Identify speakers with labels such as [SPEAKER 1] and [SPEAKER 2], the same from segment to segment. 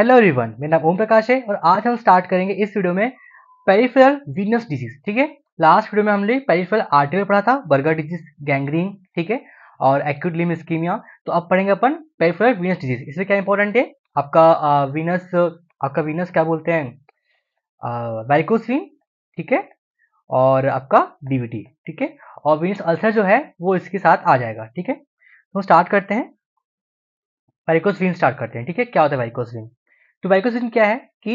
[SPEAKER 1] Hello everyone मेरा नाम ओम प्रकाश है और आज हम स्टार्ट करेंगे इस वीडियो में पेरिफेरल वीनस डिजीज ठीक है लास्ट वीडियो में हमने पेरिफेरल आर्टिकल पढ़ा था बर्गर डिजीज गैंग्रीन ठीक है और एक्यूट लिम स्कीमिया तो अब पढ़ेंगे अपन पेरिफेरल वीनस डिजीज इसमें क्या इंपॉर्टेंट है आपका वीनस आपका वीनस क्या बोलते हैं वेरिकोसिन ठीक है और आपका डीवीटी ठीक है और वीनस अल्सर जो है वो इसके साथ आ जाएगा ठीक है तो स्टार्ट करते हैं वेरिकोस स्टार्ट करते हैं ठीक है क्या होता है वाइकोसविन तो वाइकोसिन क्या है कि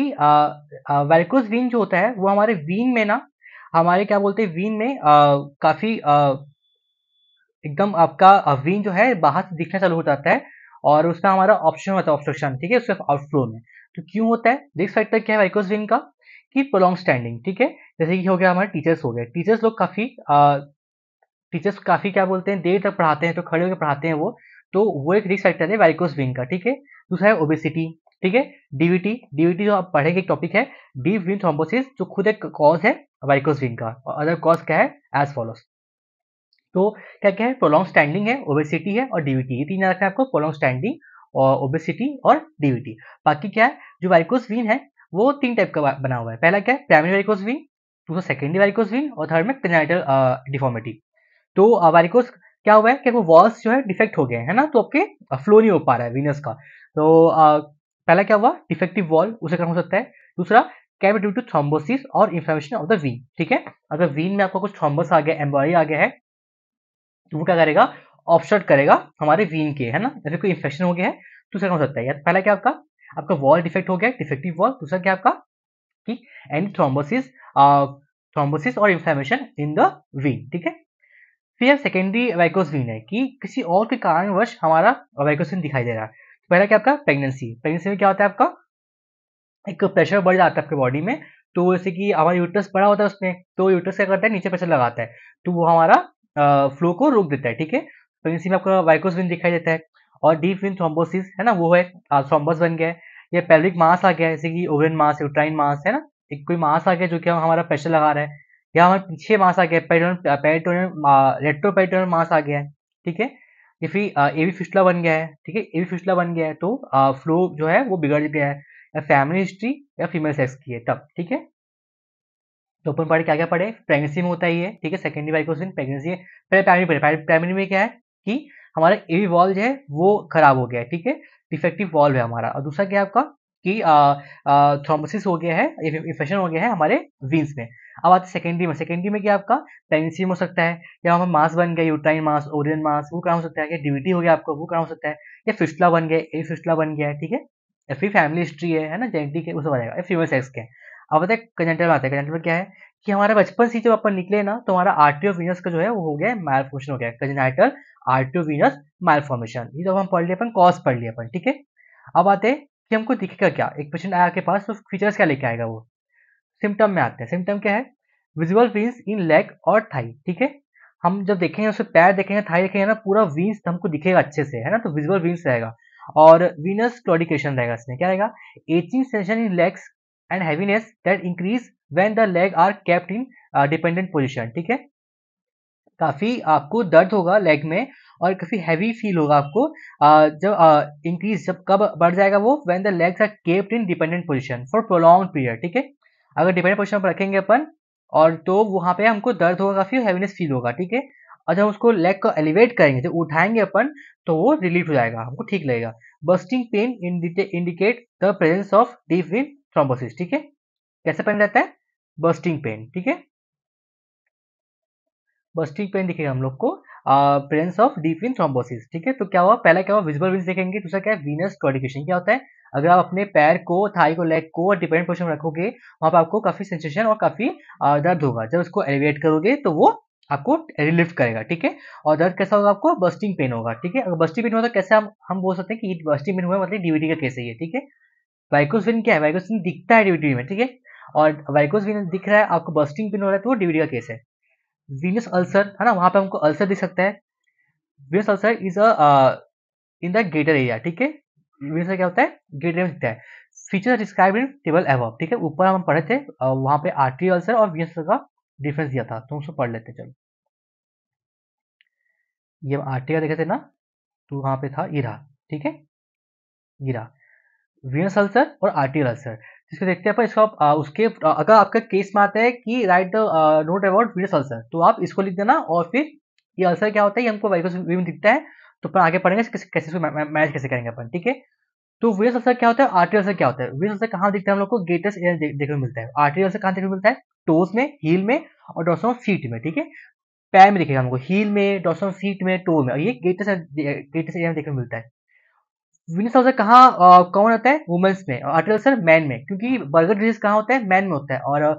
[SPEAKER 1] वाइकोसडीन जो होता है वो हमारे वीन में ना हमारे क्या बोलते हैं वीन में आ, काफी एकदम आपका वीन जो है बाहर से दिखना चालू हो जाता है और उसका हमारा ऑप्शन होता है ऑब्स्ट्रक्शन ठीक है उसके आउटफ्लो में तो क्यों होता है रिस्क फैक्टर क्या है वाइकोसडीन का कि प्रोलॉन्ग स्टैंडिंग ठीक है जैसे कि हो गया हमारे टीचर्स हो गए टीचर्स लोग काफ़ी टीचर्स काफ़ी क्या बोलते हैं देर तक पढ़ाते हैं तो खड़े होकर पढ़ाते हैं वो तो वो एक रिस्क फैक्टर है वाइकोसडीन का ठीक है दूसरा है ओबेसिटी ठीक है डीवीटी डीवीटी जो आप पढ़ेंगे टॉपिक है डीप विन थ्रोम्बोसिस जो खुद एक कॉज है वाइकोस विन का और अदर कॉज क्या है एज फॉलोस तो क्या क्या है प्रोलॉन्ग स्टैंडिंग है ओबेसिटी है और डीवीटी ये तीन रखना है आपको प्रोलॉन्ग स्टैंडिंग और ओबेसिटी और डीवीटी बाकी क्या है जो वाइकोस विन है वो तीन टाइप का बना हुआ है पहला क्या है प्राइमरी वाइकोस विन दूसरा सेकेंडरी वाइकोस विन और थर्ड में पेनाइटल डिफॉर्मिटी तो वाइकोस क्या हुआ है कि वो वॉल्स जो है डिफेक्ट हो गए हैं ना तो आपके फ्लो नहीं हो पा रहा है वीनस का तो पहला क्या हुआ डिफेक्टिव वॉल उसे क्या हो सकता है दूसरा कैन ड्यू टू थ्रोम्बोसिस और इन्फ्लेमेशन ऑफ द वीन ठीक है अगर वीन में आपका कुछ थ्रोम्बस आ गया एम्बॉरी आ गया है तो वो क्या करेगा ऑप्शर्ट करेगा हमारे वीन के है ना जैसे कोई इन्फेक्शन हो गया है तो उसे हो सकता है तो पहला क्या आपका आपका वॉल डिफेक्ट हो गया डिफेक्टिव वॉल दूसरा क्या आपका कि एनी थ्रोम्बोसिस थ्रोम्बोसिस और इन्फ्लेमेशन इन द वीन ठीक है फिर सेकेंडरी वाइकोसिन है कि किसी और के कारणवश हमारा वाइकोसिन दिखाई दे रहा है पहला क्या आपका प्रेगनेंसी प्रेगनेंसी में क्या होता है आपका एक प्रेशर बढ़ जाता है आपके बॉडी में तो जैसे कि हमारा यूटरस बड़ा होता है उसमें तो यूट्रस क्या करता है नीचे प्रेशर लगाता है तो वो हमारा फ्लो को रोक देता है ठीक है प्रेगनेंसी में आपका वाइकोस विन दिखाई देता है और डीप विन थ्रोम्बोसिस है ना वो है थ्रोम्बस हाँ, बन गया है या पेल्विक मास आ गया है जैसे कि ओवरन मास यूट्राइन मास है ना एक कोई मास आ गया जो कि हमारा प्रेशर लगा रहा है या हमारे पीछे मास आ गया पेरिटोनियल पेरिटोनियल रेट्रोपेरिटोनियल मास आ गया है ठीक है या फिर ए फिस्टला बन गया है ठीक है ए फिस्टला बन गया है तो फ्लो जो है वो बिगड़ गया है या फैमिली हिस्ट्री या फीमेल सेक्स की है तब ठीक है तो ओपन पढ़े क्या क्या पढ़े प्रेगनेंसी में होता ही है ठीक है सेकेंडरी बाइकोसिन प्रेगनेंसी है पहले प्राइमरी पढ़े प्राइमरी में क्या है कि हमारा ए वॉल्व जो है वो खराब हो गया है ठीक है डिफेक्टिव वॉल्व है हमारा और दूसरा क्या है आपका कि थ्रोम्बोसिस हो गया है इन्फेक्शन हो गया है हमारे वीन्स में अब आते सेकेंडरी में सेकेंडरी में क्या आपका पेंसिम हो सकता है या वहाँ पर मास बन गया यूट्राइन मास ओरियन मास वो कहाँ हो सकता है या डिविटी हो गया आपको वो कहाँ हो सकता है या फिस्टला बन गया ए फिस्टला बन गया ठीक है या फिर फैमिली हिस्ट्री है ना जेनेटिक है उसको बताएगा फीमेल सेक्स के अब बताए कंजेंटल में आता है कंजेंटल में क्या है कि हमारा बचपन से जब अपन निकले ना तो हमारा आर्टियो वीनस का जो है वो हो गया माइल फॉर्मेशन हो गया कंजेंटल आर्टियो वीनस फॉर्मेशन ये जब हम पढ़ लिए अपन कॉज पढ़ लिए अपन ठीक है अब आते हैं कि हमको दिखेगा क्या एक पेशेंट आया के पास तो फीचर्स क्या लेके आएगा वो सिम्टम में आते हैं सिम्टम क्या है विजुअल वीन्स इन लेग और थाई ठीक है हम जब देखेंगे उसे पैर देखेंगे थाई देखेंगे ना पूरा वीन्स तो हमको दिखेगा अच्छे से है ना तो विजुअल वीन्स रहेगा और वीनस क्लोडिकेशन रहेगा इसमें क्या रहेगा aching sensation in legs and heaviness that increase when the leg are kept in dependent position ठीक है काफ़ी आपको दर्द होगा लेग में और काफ़ी हैवी फील होगा आपको आ, uh, जब इंक्रीज uh, जब कब बढ़ जाएगा वो when the legs are kept in dependent position for prolong period ठीक है अगर डिपेंडेंट पोजिशन पर रखेंगे अपन और तो वहाँ पे हमको दर्द होगा काफ़ी हैवीनेस फील होगा ठीक है और जब उसको लेग को एलिवेट करेंगे जब उठाएंगे अपन तो वो रिलीफ हो जाएगा हमको ठीक लगेगा bursting pain indicate the presence of deep vein thrombosis ठीक है कैसे पेन रहता है बस्टिंग पेन ठीक है बस्टिंग पेन दिखेगा हम लोग को presence of deep vein thrombosis ठीक है तो क्या हुआ पहला क्या हुआ विजिबल विन्स देखेंगे दूसरा क्या है वीनस कॉडिकेशन क्या होता है अगर आप अपने पैर को थाई को लेग को डिपेंडेंट पोजिशन में रखोगे वहां पर आपको काफ़ी सेंसेशन और काफ़ी दर्द होगा जब उसको एलिवेट करोगे तो वो आपको रिलिफ्ट करेगा ठीक है और दर्द कैसा होगा आपको बस्टिंग पेन होगा ठीक है अगर बस्टिंग पेन होगा तो कैसे हम हम बोल सकते हैं कि बस्टिंग पेन हुआ मतलब डीवीडी का केस है ठीक है वाइकोसविन क्या है वाइकोसविन दिखता है डीवीडी में ठीक है और वाइकोसविन दिख रहा है आपको बस्टिंग पेन हो रहा है तो वो डीवीडी का केस है वीनस अल्सर है ना वहां पर हमको अल्सर दिख सकता है venous ulcer is a in the greater area ठीक है वीडियो से क्या होता है ग्रिड लेवल दिखता है फीचर डिस्क्राइब इन टेबल एव ठीक है ऊपर हम पढ़े थे वहां पे आरटी अल्सर और वी का डिफरेंस दिया था तो उसको पढ़ लेते चलो ये हम आरटी का देखे थे ना तो वहां पे था इरा e ठीक है इरा वीएस अल्सर और आरटी अल्सर जिसको देखते हैं पर इसको आप आ, उसके आ, अगर आपका केस में आता है कि write the note about VS ulcer तो आप इसको लिख देना और फिर ये अल्सर क्या होता है ये हमको वाइकोस दिखता है तो अपन आगे पढ़ेंगे कैसे मैच कैसे करेंगे अपन ठीक है तो वी अल्सर क्या होता है आर्टियल से क्या होता है वी अल्सर कहाँ दिखता है हम लोग को ग्रेटर एरिया देखने को मिलता है आर्टियल से कहाँ देखने को मिलता है टोज में हील में और डॉसम फीट में ठीक है पैर में दिखेगा हमको हील में डॉसम फीट में टो में और ये ग्रेटेस्ट ग्रेटेस्ट एरिया में देखने को मिलता है विनिस अल्सर कहाँ कौन होता है वुमेन्स में और अटल मैन में क्योंकि बर्गर डिजीज कहाँ होता है मैन में होता है और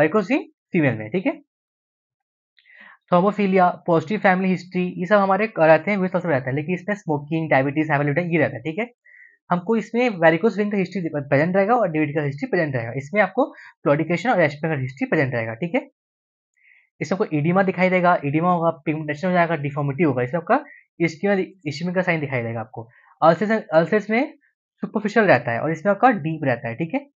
[SPEAKER 1] वाइकोसिन फीमेल में ठीक है थर्मोफीलिया पॉजिटिव फैमिली हिस्ट्री ये सब हमारे रहते हैं विथ रहता है लेकिन इसमें स्मोकिंग डायबिटीज हाइपरटेंशन ये रहता है ठीक है हमको इसमें वेरिकोस रिंग का हिस्ट्री प्रेजेंट रहेगा और डेविड का हिस्ट्री प्रेजेंट रहेगा इसमें आपको प्लॉडिकेशन और एस्पेन का हिस्ट्री प्रेजेंट रहेगा ठीक है इसमें आपको इडीमा दिखाई देगा इडीमा होगा पिगमेंटेशन हो जाएगा डिफॉर्मिटी होगा इसमें आपका इस्किमा इसमें का साइन दिखाई देगा आपको अल्सर्स अल्सर्स में सुपरफिशियल रहता है और इसमें आपका डीप रहता है ठीक है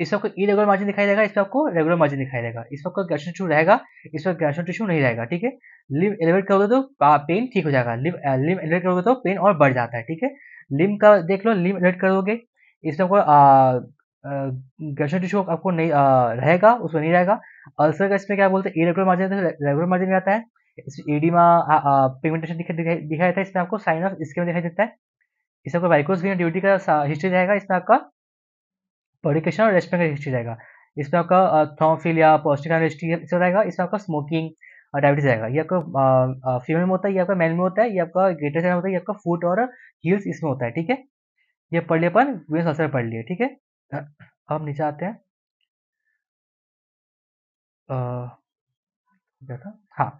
[SPEAKER 1] इस आपको इरेगुलर मार्जिन दिखाई देगा इस पर आपको रेगुलर मार्जिन दिखाई देगा इस वक्त ग्रेशन टिश्यू रहेगा इस वक्त ग्रेशन टिश्यू नहीं रहेगा ठीक है लिम एलिवेट करोगे तो पेन ठीक हो जाएगा लिम लिम एलिवेट करोगे तो पेन और बढ़ जाता है ठीक है लिम का देख लो लिम एलिवेट करोगे इस आपको ग्रेशन टिश्यू आपको नहीं रहेगा उसमें नहीं रहेगा अल्सर का इसमें क्या बोलते हैं इरेगुलर मार्जिन रेगुलर मार्जिन में आता है इसमें एडिमा पिगमेंटेशन दिखाई देता है इसमें आपको साइन ऑफ स्केम दिखाई देता है इसमें आपको वाइकोस ड्यूटी का हिस्ट्री रहेगा इसमें आपका प्रोडिकेशन और रेस्टोरेंट हिस्ट्री रहेगा इसमें आपका या पौष्टिक हिस्ट्री इसमें रहेगा इसमें आपका स्मोकिंग डायबिटीज रहेगा ये आपका फीमेल में होता है ये आपका मेल में होता है ये आपका ग्रेटर साइड होता है ये आपका फुट और हील्स इसमें होता है ठीक है ये पढ़ लिया अपन ग्रीन सल्सर पढ़ लिया ठीक है अब नीचे आते हैं हाँ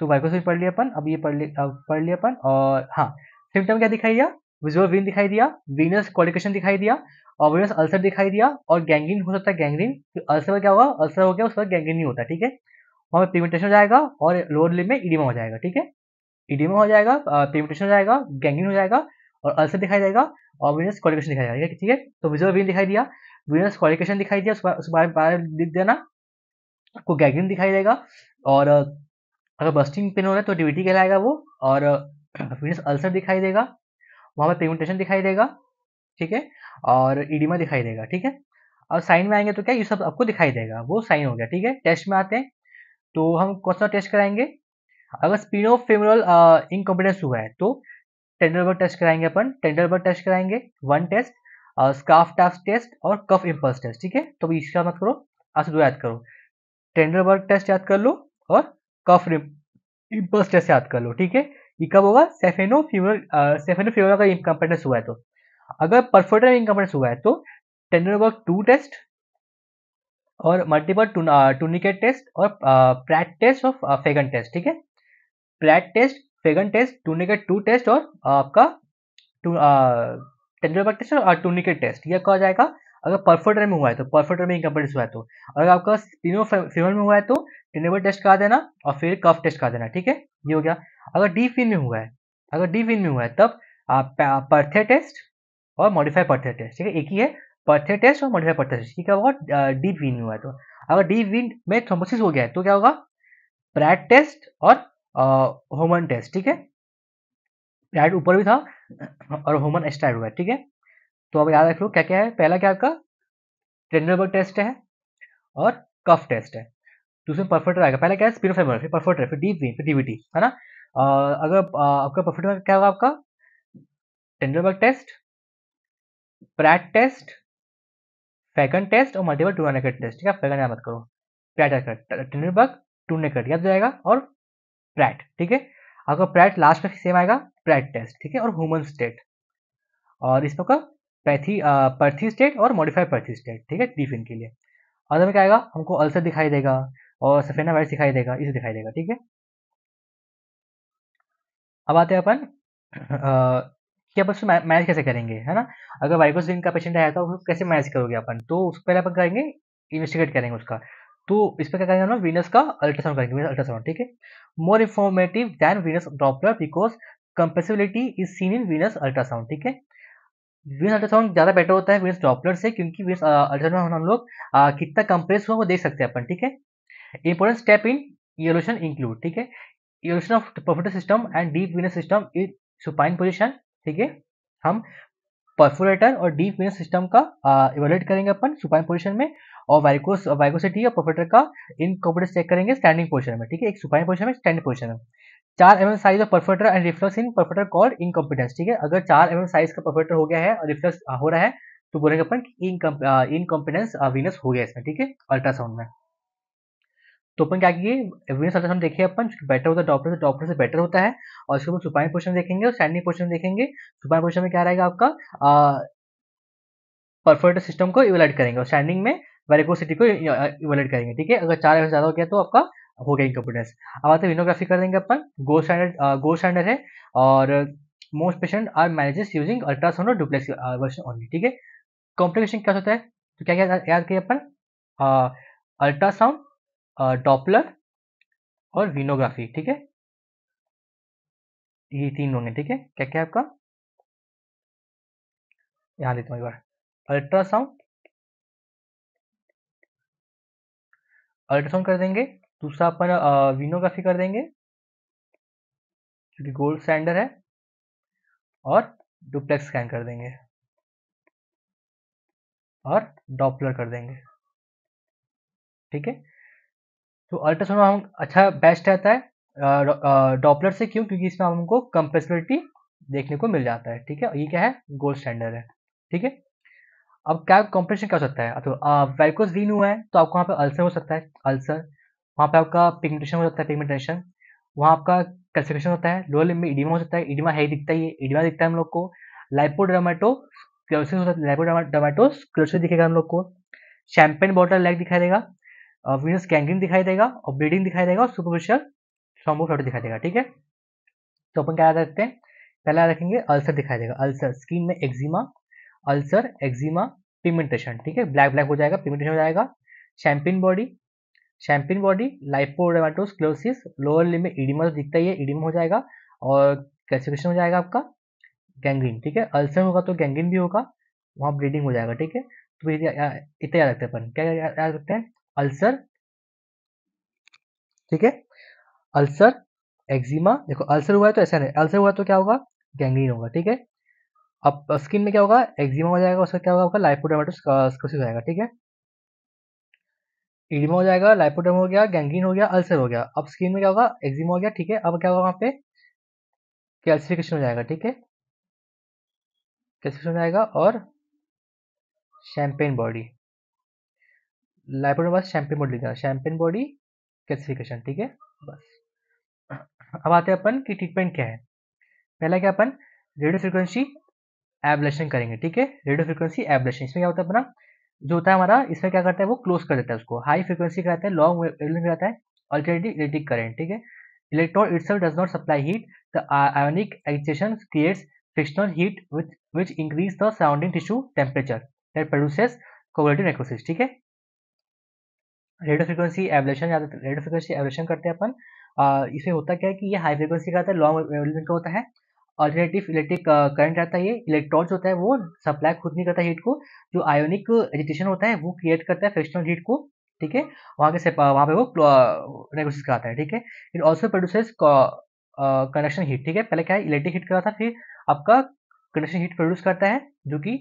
[SPEAKER 1] तो वाइकोसिन पढ़ लिया अपन अब ये पढ़ लिया पढ़ लिया अपन और हाँ सिम्टम क्या दिखाई दिया विजुअल विन दिखाई दिया वीनस क्वालिफिकेशन दिखाई दिया ऑबियस अल्सर दिखाई दिया और गैंग्रीन हो सकता है गैंग्रीन अल्सर क्या होगा अल्सर हो गया उस गैंग्रीन नहीं होता ठीक है वहां पर पिमिटेशन हो जाएगा और लोअर लिम में इडिमा हो जाएगा ठीक है इडिमा हो जाएगा पिमिटेशन हो जाएगा गैंग्रीन हो जाएगा और अल्सर दिखाई देगा ऑबियस क्वालिफिकेशन दिखाई जाएगा ठीक है तो विजुअल बीन दिखाई दिया विनस क्वालिफिकेशन दिखाई दिया उसके बारे में देना आपको गैंग्रीन दिखाई देगा और अगर बस्टिंग पेन हो रहा है तो डिविटी कहलाएगा वो और विनस अल्सर दिखाई देगा वहां पर पिगमेंटेशन दिखाई देगा ठीक है और ईडीमा दिखाई देगा ठीक है और साइन में आएंगे तो क्या ये सब आपको दिखाई देगा वो साइन हो गया ठीक है टेस्ट में आते हैं तो हम कौन सा टेस्ट कराएंगे अगर स्पिनो फेमरल इनकॉम्पिटेंस हुआ है तो टेंडर बर्ड टेस्ट कराएंगे अपन टेंडर बर्ड टेस्ट कराएंगे वन टेस्ट स्काफ टास्क टेस्ट और कफ इम्पल्स टेस्ट ठीक है तो इसका मत करो आज दो याद करो टेंडर बर्ड टेस्ट याद कर लो और कफ इम्पल्स टेस्ट याद कर लो ठीक है ये कब होगा सेफेनो फ्यूमरल सेफेनो फ्यूमरल का इनकॉम्पिटेंस हुआ है तो अगर परफोर्टर इनकम्प्रेस हुआ है तो टेंडर वर्क टू टेस्ट और मल्टीपल टूनिकेट टेस्ट और प्रैट टेस्ट और फेगन टेस्ट ठीक है Pratt test Fegan test tourniquet two test और आपका टेंडर वर्क टेस्ट और टूनिकेट टेस्ट यह कहा जाएगा अगर परफोर्टर में हुआ है तो परफोर्टर में इनकम्प्रेस हुआ है तो अगर आपका स्पिनो फीमेल में हुआ है तो टेनेबल टेस्ट करा देना और फिर कफ टेस्ट करा देना ठीक है ये हो गया अगर डी फिन में हुआ है अगर डी फिन में हुआ है तब आप परथे uh, टेस्ट और मॉडिफाई पर्थेड टेस्ट ठीक है एक ही है पर्थेड टेस्ट और मॉडिफाई पर्थेड टेस्ट ठीक है हुआ डीप विन हुआ है तो अगर डीप विन में थ्रोमोसिस हो गया है तो क्या होगा प्रैड टेस्ट और होमन टेस्ट ठीक है प्रैड ऊपर भी था और होमन स्टार्ट हुआ है ठीक है तो अब याद रख लो क्या क्या है पहला क्या आपका टेंडरबर्ग टेस्ट है और कफ टेस्ट है दूसरे में परफेक्टर आएगा पहला क्या है स्पिनो फेमर फिर परफेक्टर फिर डीप विन फिर डीवीटी है ना अगर आपका परफेक्टर क्या होगा आपका Trendelenburg test Pratt test Fegan test और मल्टीपल टू नेकेट टेस्ट ठीक है फैगन याद करो प्रैट टिंडरबर्ग टू नेकेट याद जाएगा और प्रैट ठीक है आपका प्रैट लास्ट में सेम आएगा प्रैट टेस्ट ठीक है और ह्यूमन स्टेट और इसमें का पैथी पर्थी स्टेट और मॉडिफाइड पर्थी स्टेट ठीक है डीफिन के लिए और हमें क्या आएगा हमको अल्सर दिखाई देगा और सफेना वायरस दिखाई देगा इसे दिखाई देगा ठीक है अब आते हैं अपन कि आप उसको मैनेज कैसे करेंगे है ना अगर वाइकोसिन का पेशेंट आया था उसको कैसे मैनेज करोगे अपन तो उसको पहले अपन करेंगे इन्वेस्टिगेट करेंगे उसका तो इस पर क्या करेंगे ना वीनस का अल्ट्रासाउंड करेंगे वीनस अल्ट्रासाउंड ठीक है more informative than venous Doppler because compressibility is seen in venous ultrasound ठीक है वीनस अल्ट्रासाउंड ज़्यादा बेटर होता है वीनस डॉपलर से क्योंकि वीनस अल्ट्रासाउंड हम लोग कितना कंप्रेस हुआ वो देख सकते हैं अपन ठीक है important step in evaluation include ठीक है evaluation of perforator system and deep venous system is supine position ठीक है हम परफोरेटर और डीप वेनस सिस्टम का इवेलुएट करेंगे अपन सुपाइन पोजिशन में और वाइकोस वाइकोसिटी और परफोरेटर का इन कॉम्पोनेंट्स चेक करेंगे स्टैंडिंग पोजिशन में ठीक है एक सुपाइन पोजिशन में स्टैंडिंग पोजिशन में चार mm size of perforator and reflux in perforator called incompetence ठीक है अगर चार एम mm साइज का परफोरेटर हो गया है और रिफ्लक्स हो रहा है तो बोलेंगे अपन इनकॉम्पिटेंस वीनस हो गया इसमें ठीक है अल्ट्रासाउंड में तो अपन क्या किए विभिन्न सदस्य देखिए अपन बेटर होता है डॉपलर से डॉपलर से बेटर होता है और उसके बाद सुपाइन पोजिशन देखेंगे और सैंडिंग पोजिशन देखेंगे सुपाइन पोजिशन में क्या रहेगा आपका परफोरेटर सिस्टम को इवेलट करेंगे और सैंडिंग में वेरिकोसिटी को इवेलट करेंगे ठीक है अगर चार हजार ज़्यादा हो गया तो आपका हो गया इनकम्प्लीटनेस अब आते विनोग्राफी कर देंगे अपन गो स्टैंडर्ड गो स्टैंडर्ड है और most patient are manages using ultrasound और डुप्लेक्स वर्जन ओनली ठीक है कॉम्प्लिकेशन क्या होता है तो क्या क्या याद किया अपन अल्ट्रासाउंड डॉपलर और वीनोग्राफी ठीक है ये तीन होंगे ठीक है क्या क्या आपका यहां देता हूं एक बार अल्ट्रासाउंड अल्ट्रासाउंड कर देंगे दूसरा अपन वीनोग्राफी कर देंगे क्योंकि गोल्ड स्टैंडर्ड है और डुप्लेक्स स्कैन कर देंगे और डॉपलर कर देंगे ठीक है तो अल्ट्रासाउंड हम अच्छा बेस्ट रहता है डॉपलर से क्यों क्योंकि इसमें हमको कंप्रेसिबिलिटी देखने को मिल जाता है ठीक है ये क्या है गोल्ड स्टैंडर्ड है ठीक है अब क्या कॉम्प्रेशन क्या हो सकता है तो वेरिकोस वीन हुआ है तो आपको वहाँ पे अल्सर हो सकता है अल्सर वहाँ पे आपका पिगमेंटेशन हो सकता है पिगमेंटेशन वहाँ आपका कैल्सिफिकेशन होता है लोअर लिम में इडिमा हो सकता है इडिमा है दिखता ही है इडिमा दिखता है हम लोग को लाइपोड्रामेटो क्लोसिस होता है लाइपोड्रामेटो क्लोसिस दिखेगा हम लोग को शैम्पेन बॉटल लैक दिखाई देगा वीनस कैंग्रीन दिखाई देगा और ब्लीडिंग दिखाई देगा और सुपरफिशियल थ्रोम्बोफ्लोटिक दिखाई देगा ठीक है तो अपन क्या याद रखते हैं पहले याद रखेंगे अल्सर दिखाई देगा अल्सर स्किन में एक्जिमा अल्सर एक्जिमा पिगमेंटेशन ठीक है ब्लैक ब्लैक हो जाएगा पिगमेंटेशन हो जाएगा champagne bottle champagne bottle lipodermatosclerosis lower limb में इडिमा तो दिखता ही है इडिमा हो जाएगा और कैल्सिफिकेशन हो जाएगा आपका गैंग्रीन ठीक है अल्सर होगा तो गैंग्रीन भी होगा वहाँ ब्लीडिंग हो जाएगा ठीक है तो इतना याद रखते हैं अपन क्या याद रखते हैं अल्सर ठीक है अल्सर एक्जिमा देखो अल्सर हुआ है तो ऐसा नहीं अल्सर हुआ तो क्या होगा गैंग्रीन होगा ठीक है अब स्किन में क्या होगा एक्जिमा हो जाएगा उसका क्या होगा आपका हो जाएगा ठीक है इडिमा हो जाएगा लाइपोडम हो गया गैंग्रीन हो गया अल्सर हो गया अब स्किन में क्या होगा एक्जिमा हो गया ठीक है अब क्या होगा वहां पे कैल्सिफिकेशन हो जाएगा ठीक है कैल्सिफिकेशन हो जाएगा और शैम्पेन बॉडी लाइब्रेरी बस बाद बॉडी लिखना शैम्पेन बॉडी कैसिफिकेशन ठीक है बस अब आते हैं अपन कि ट्रीटमेंट क्या है पहला क्या अपन रेडियो फ्रिक्वेंसी एबलेशन करेंगे ठीक है रेडियो फ्रिक्वेंसी एबलेशन इसमें क्या होता है अपना जो होता है हमारा इसमें क्या करता है वो क्लोज कर देता है उसको हाई फ्रिक्वेंसी कराता है लॉन्ग वेवलेंथ कराता है अल्टरनेटिव इलेक्ट्रिक करेंट ठीक है electron it's does not supply heat the ionic agitation creates frictional heat which which increase the surrounding tissue temperature that produces coagulative necrosis ठीक है रेडियो फ्रिक्वेंसी एवलेशन या radio frequency ablation करते हैं अपन इसमें होता क्या है कि ये हाई फ्रिक्वेंसी का होता है लॉन्ग वेवलेंथ का होता है अल्टरनेटिव इलेक्ट्रिक करंट रहता है ये इलेक्ट्रॉन्स होता है वो सप्लाई खुद नहीं करता हीट को जो आयोनिक एजिटेशन होता है वो क्रिएट करता है फ्रिक्शनल हीट को ठीक है वहाँ के वहाँ पे वो रेगुलेशन कराता है ठीक है it also produces conduction heat ठीक है पहले क्या है इलेक्ट्रिक हीट करा था फिर आपका कंडक्शन हीट प्रोड्यूस करता है जो कि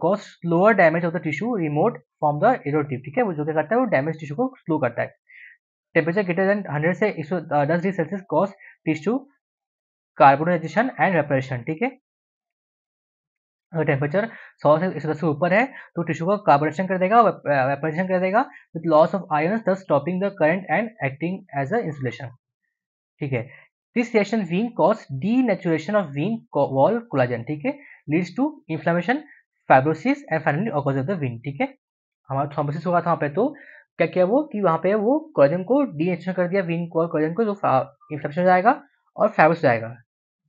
[SPEAKER 1] cause slower damage of the tissue remote from the एरोटिव ठीक है वो जो क्या करता है वो डैमेज टिश्यू को स्लो करता है टेम्परेचर ग्रेटर देन हंड्रेड से एक सौ दस degree Celsius cause tissue carbonisation and vaporisation ठीक है अगर टेम्परेचर सौ से एक सौ दस से ऊपर है तो टिश्यू को कार्बोनेशन कर देगा वेपराइजेशन कर देगा with loss of ion thus stopping the current and acting as a insulation ठीक है this reaction reaction cause denaturation of vein wall collagen ठीक है leads to inflammation fibrosis and finally occurs of the vein ठीक है हमारा thrombosis हुआ था वहाँ पे तो क्या किया वो कि वहाँ पे वो कोलाजन को डी नेचुरेशन कर दिया विंग वॉल कोलाजन को जो इन्फ्लेक्शन हो जाएगा और फाइब्रस हो जाएगा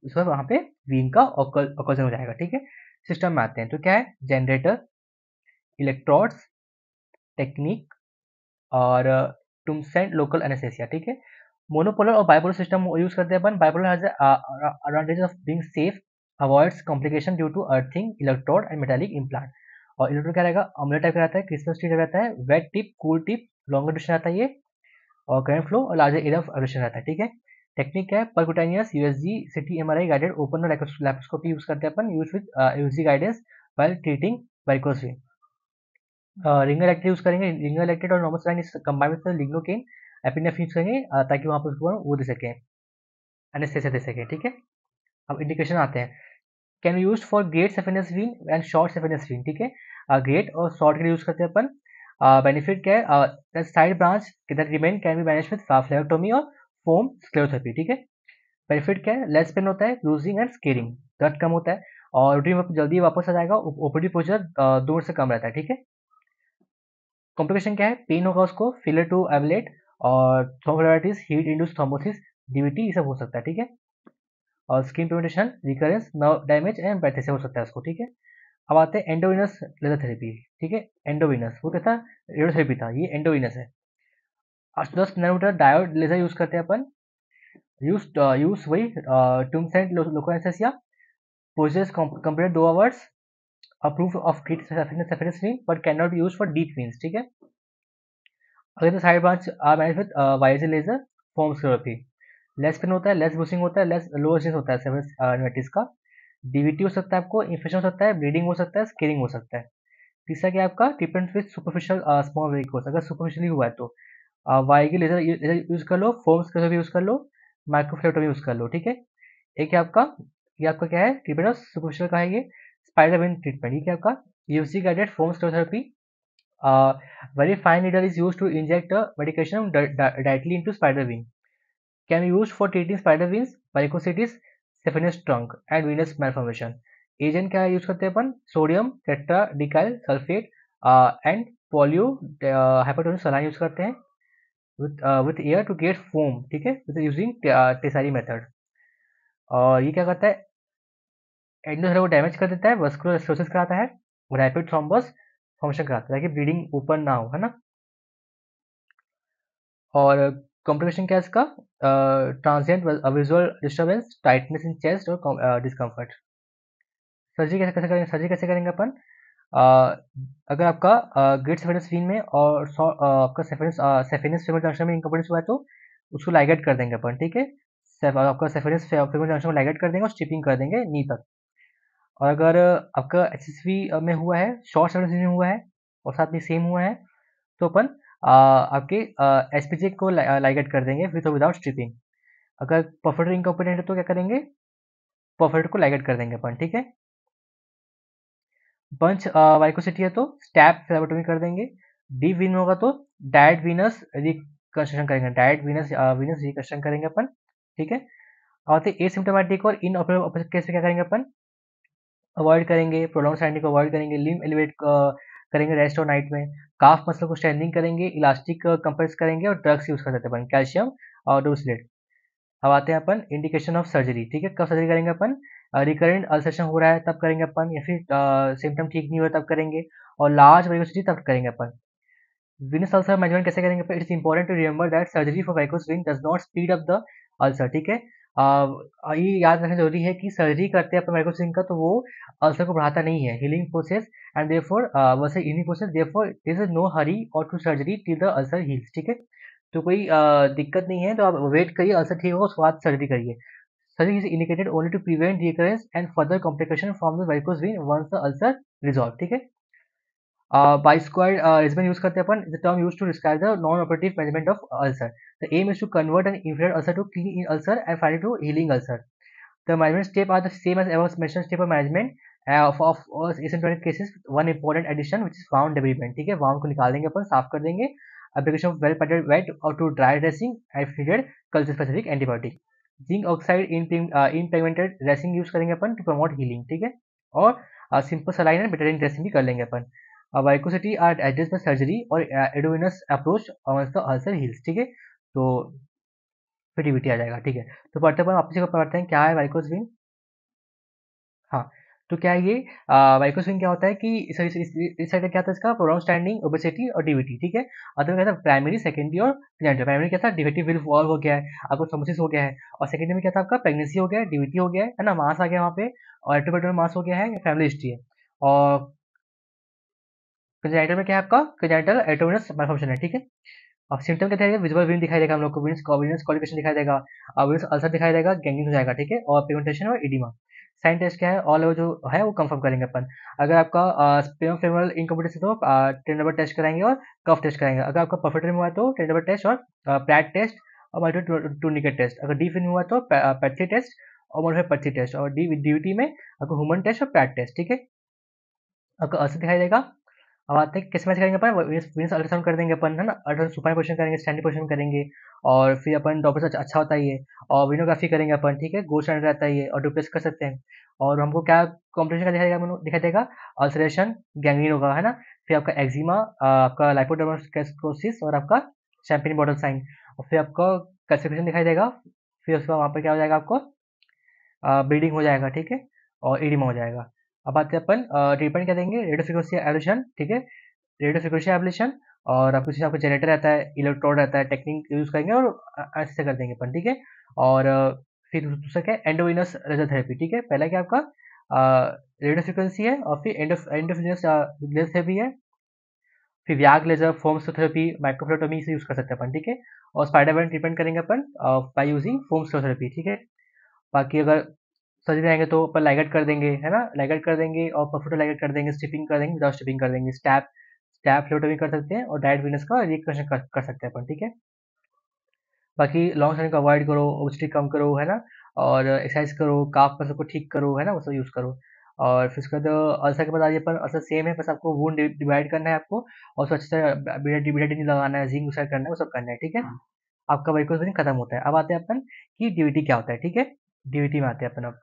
[SPEAKER 1] उसके बाद वहाँ पे विंग का ऑकोजन हो जाएगा ठीक है सिस्टम में आते हैं तो क्या है जनरेटर इलेक्ट्रॉड्स टेक्निक और टुमसेंट लोकल एनेसेसिया ठीक है मोनोपोलर और बाइपोलर सिस्टम यूज करते हैं अपन bipolar has advantage of being safe avoids complication due to earthing electrode and metallic implant और इलेक्ट्रोड क्या रहेगा अमले टाइप का रहता है क्रिसमस ट्री रहता है wet tip cool tip longer duration रहता है ये और करेंट फ्लो और लार्जर एरिया ऑफ ड्यूरेशन रहता है ठीक है टेक्निक क्या है percutaneous USG CT M R I guided open laparoscopy use करते हैं अपन use with UG guidance while treating varicose vein Ringer lactate use करेंगे रिंगर इलेक्ट्रेट और नॉर्मल कंबाइन लिग्नोकेन एपिनेफ्रिन चाहिए ताकि वहाँ पर उसको वो दे सकें एनेस्थेसिया दे सकें ठीक है अब इंडिकेशन आते हैं can use for great saphenous vein and short saphenous vein ठीक है ग्रेट और शॉर्ट के लिए यूज करते हैं अपन बेनिफिट क्या है side branch that remain can be manage with phlebectomy और फोम स्क्लेरोथेरेपी ठीक है बेनिफिट क्या है लेस पेन होता है लूजिंग एंड स्केरिंग दर्द कम होता है और रूटीन जल्दी वापस आ जाएगा ओपीडी पोस्चर दूर से कम रहता है ठीक है कॉम्प्लिकेशन क्या है पेन होगा उसको फिलर टू एवलेट और थ्रोम्बोलाइटिस हीट इंड्यूस थ्रोम्बोसिस डीबीटी ये सब हो सकता है ठीक है और skin pigmentation recurrence nerve damage and पैथे हो सकता है उसको ठीक है अब आते हैं एंडोविनस लेजर थेरेपी ठीक है एंडोविनस वो कैसा था रेडियोथेरेपी था ये एंडोविनस है आठ दस डायोड लेजर यूज करते हैं अपन यूज यूज uh, वही ट्यूमसेंट लोकोसिस या प्रोसेस कंप्लीट दो आवर्स अप्रूव ऑफ किट सफेनिस्ट्रीम but can not be use for deep veins ठीक है अगर तो side branch are manage with वाइज laser foam sclerotherapy less pain होता है लेस बूसिंग होता है लेस लोअर जिस होता है का डीवीटी हो सकता है आपको इन्फेक्शन हो सकता है ब्लीडिंग हो सकता है स्केलिंग हो सकता है तीसरा क्या आपका treatment with superficial small varicose अगर सुपरफिशियली हुआ है तो वाई के लेजर यूज़ कर लो फोम्स क्लोरोपी यूज़ कर लो माइक्रोफ्लेटोमी यूज़ कर लो ठीक है एक है आपका ये आपका क्या है ट्रीटमेंट ऑफ सुपरफिशियल का है ये स्पाइडर विन ट्रीटमेंट ये क्या आपका US guided foam sclerotherapy A very fine needle is used to inject a medication di di directly into spider wing. Can be used for treating spider wings, varicocities, saphenous trunk, and venous malformation. Agent क्या use करते हैं sodium sodium sulfate uh, and polio uh, hypertonic saline use करते हैं with uh, with air to get foam ठीक है with using टेसारी method. और ये क्या करता है एंडोसेल को डैमेज कर देता है वास्कुलर एस्टोसिस कराता है रैपिड थ्रोम्बस फंक्शन कराता है ताकि ब्लीडिंग ओपन ना हो है ना और कॉम्प्लिकेशन क्या है इसका transient visual disturbance tightness in chest और डिस्कम्फर्ट सर्जरी कैसे कैसे करेंगे सर्जरी कैसे करेंगे अपन Uh, अगर आपका ग्रेट सेफेनस फीन में और आपका सेफेनस सेफेनस फेमर जंक्शन में इनकम्प्लीट हुआ है तो उसको लाइगेट कर देंगे अपन ठीक है आपका सेफेनस फेमर जंक्शन को लाइगेट कर देंगे और स्टिपिंग कर देंगे नी तक और अगर आपका एस में हुआ है शॉर्ट सर्विस में हुआ है और साथ में सेम हुआ है तो अपन आपके एस को लाइगेट कर देंगे विथ और विदाउट स्ट्रिपिंग अगर परफेक्ट इनकॉम्पिटेंट है तो क्या करेंगे परफेक्ट को लाइगेट कर देंगे अपन ठीक है बंच वाइकोसिटी है तो स्टैप फ्लेबोटोमी कर देंगे डी विन होगा तो डायट विनस रिकंस्ट्रक्शन करेंगे डायट विनस विनस रिकंस्ट्रक्शन करेंगे अपन ठीक है और ए सिम्टोमेटिक और इन ऑपरेटिव केस में क्या करेंगे अपन अवॉइड करेंगे प्रोलॉन्ग स्टैंडिंग को अवॉइड करेंगे लिम एलिवेट करेंगे रेस्ट और नाइट में काफ मसल को स्टैंडिंग करेंगे इलास्टिक कंप्रेस करेंगे और ड्रग्स यूज़ कर सकते हैं अपन कैल्शियम और डोसलेट अब आते हैं अपन इंडिकेशन ऑफ सर्जरी ठीक है कब सर्जरी करेंगे अपन रिकरेंट अल्सरेशन हो रहा है तब करेंगे अपन या फिर सिम्टम ठीक नहीं हुआ तब करेंगे और लार्ज वाइकोसिटी तब करेंगे अपन विनस अल्सर मैनेजमेंट कैसे करेंगे it's important to remember that surgery for varicose does not speed up the ulcer ठीक है ये याद रखना ज़रूरी है कि सर्जरी करते हैं मेडिकल सिंह का तो वो अल्सर को बढ़ाता नहीं है। Healing process and therefore uh, healing process therefore is no hurry और to surgery till the ulcer heals ठीक है? तो कोई दिक्कत नहीं है तो आप वेट करिए अल्सर ठीक होगा उसके बाद सर्जरी करिए। Surgery is indicated only to prevent recurrence and further complication from the varicose vein once the ulcer resolve ठीक है? बाई स्क्वायर रेजमेंट यूज करते हैं अपन term use to describe the non operative management of ulcer the aim is to convert and inflate ulcer to clean in ulcer and finally to healing ulcer the management step are the same as ever मेशन step of management of एसेंट cases one important addition which is wound development ठीक है wound को निकाल अपन साफ कर देंगे एप्लीकेशन वेल पटेड वेट और to dry dressing and culture specific antibiotic zinc oxide in impregnated dressing use करेंगे अपन टू प्रमोट हीलिंग ठीक है और simple saline and Betadine dressing भी कर लेंगे अपन varicosity are adjust by surgery और endovenous approach once ulcer heals ठीक है तो पीटीबीटी आ जाएगा ठीक है तो पढ़ते पर आपसे पढ़ते हैं क्या है वाइकोसविन हाँ तो क्या है ये वाइकोसविन क्या होता है कि इस साइड का क्या था इसका प्रोग्राम स्टैंडिंग ओबेसिटी और डिविटी ठीक है अदर तो क्या था प्राइमरी सेकेंडरी और प्लेंटर प्राइमरी क्या था डिविटी विल वॉल हो गया है आपको समोसिस हो गया है और सेकेंडरी में क्या था आपका प्रेगनेंसी हो गया है डिविटी हो गया है ना मास आ गया वहाँ पे और एटोपेटोर मास हो गया है फैमिली हिस्ट्री है और कंजेनाइटल में क्या है आपका कंजेनाइटल एटोमिनस malformation है ठीक है अब सिम्टम क्या दिखाई देगा विजुअल विन दिखाई देगा हम लोग को विंस कॉविनेंस कॉलिकेशन दिखाई देगा अविनेंस अल्सर दिखाई देगा गैंगिंग हो जाएगा ठीक है और पिगमेंटेशन और एडिमा साइन टेस्ट क्या है ऑल ओवर जो है वो कंफर्म करेंगे अपन अगर आपका स्पेम फेमल फेमरल है तो टेन नंबर टेस्ट कराएंगे और कफ टेस्ट कराएंगे अगर आपका परफेक्ट रिम हुआ तो टेन नंबर टेस्ट और प्लैट टेस्ट और मल्टी टूनिकेट टेस्ट अगर डी फिन हुआ तो पैथी टेस्ट और मल्टी पथी टेस्ट और डी डीवीटी में आपको ह्यूमन टेस्ट और प्लैट टेस्ट ठीक है आपका असर दिखाई देगा अब आते हैं किस मैच करेंगे अपन विंस अल्ट्रासाउंड कर देंगे अपन है ना अल्ट्रासाउंड सुपर पोजिशन करेंगे स्टैंडिंग पोजिशन करेंगे और फिर अपन डॉपर सर्च अच्छा होता है और विनोग्राफी करेंगे अपन ठीक है गोल स्टैंडर्ड रहता है और डुप्लेस कर सकते हैं और हमको क्या कॉम्पिटिशन का दिखाई देगा दिखाई देगा अल्सरेशन गैंग्रीन होगा है ना फिर आपका एक्जिमा आपका लाइपोडर्मोसिस और आपका चैंपियन बॉटल साइन और फिर आपको कंस्टिपेशन दिखाई देगा फिर उसके बाद वहाँ पर क्या हो जाएगा आपको ब्लीडिंग हो जाएगा ठीक है और एडिमा हो जाएगा अब आते हैं अपन ट्रीटमेंट क्या देंगे रेडियो फ्रिक्वेंसी एब्लेशन ठीक है रेडियो फ्रिक्वेंसी एवलेशन और आपको जैसे आपको जनरेटर रहता है इलेक्ट्रोड रहता है टेक्निक यूज़ करेंगे और ऐसे कर देंगे अपन ठीक है और फिर दूसरा क्या है एंडोविनस रेजोथेरेपी थेरेपी ठीक है पहला क्या आपका रेडियो फ्रिक्वेंसी है और फिर एंडो एंडोविनस लेजर थेरेपी है फिर व्याग लेजर फोम्सोथेरेपी माइक्रोफ्लोटोमी से यूज़ कर सकते हैं अपन ठीक है और स्पाइडर बैंड ट्रीटमेंट करेंगे अपन बाई यूजिंग फोम्सोथेरेपी ठीक है बाकी अगर सर्जरी आएंगे तो पर लाइगट कर देंगे है ना लाइगट कर देंगे और परफ्यूटो लाइगट कर देंगे स्टिपिंग कर देंगे विदाउट स्टिपिंग कर देंगे स्टैप स्टैप फ्लोटो भी कर सकते हैं और डाइट वीनस का रिकॉशन कर, कर सकते हैं अपन ठीक है बाकी लॉन्ग सर्विंग का अवॉइड करो ओबस्टी कम करो है ना और एक्सरसाइज करो काफ मसल को ठीक करो है ना वो सब यूज़ करो और फिर उसके बाद अल्सर के बाद आइए पर अल्सर सेम है बस आपको वून डिवाइड करना है आपको और उसको अच्छे से नहीं लगाना है जिंक उसे करना है वो सब करना है ठीक है हाँ। आपका वाइकोस खत्म होता है अब आते हैं अपन कि डीवीटी क्या होता है ठीक है डीवीटी में आते हैं अपन अब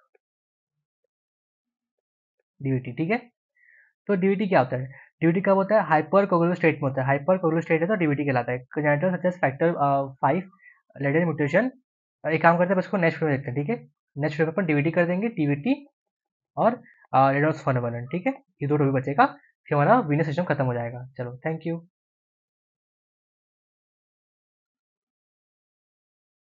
[SPEAKER 1] डीवीटी ठीक है तो डीवीटी क्या होता है डीवीटी कब होता है हाइपर कोगुलर स्टेट में होता है हाइपर कोगुलर स्टेट है तो डीवीटी कहलाता है congenital such factor five Leiden mutation एक काम करते हैं बस को नेक्स्ट पेपर देखते हैं ठीक है नेक्स्ट पेपर अपन डीवीटी कर देंगे डीवीटी और रेडोस uh, फॉर्मेबलन ठीक है ये दो टॉपिक बचेगा फिर हमारा विनर सिस्टम खत्म हो जाएगा चलो थैंक यू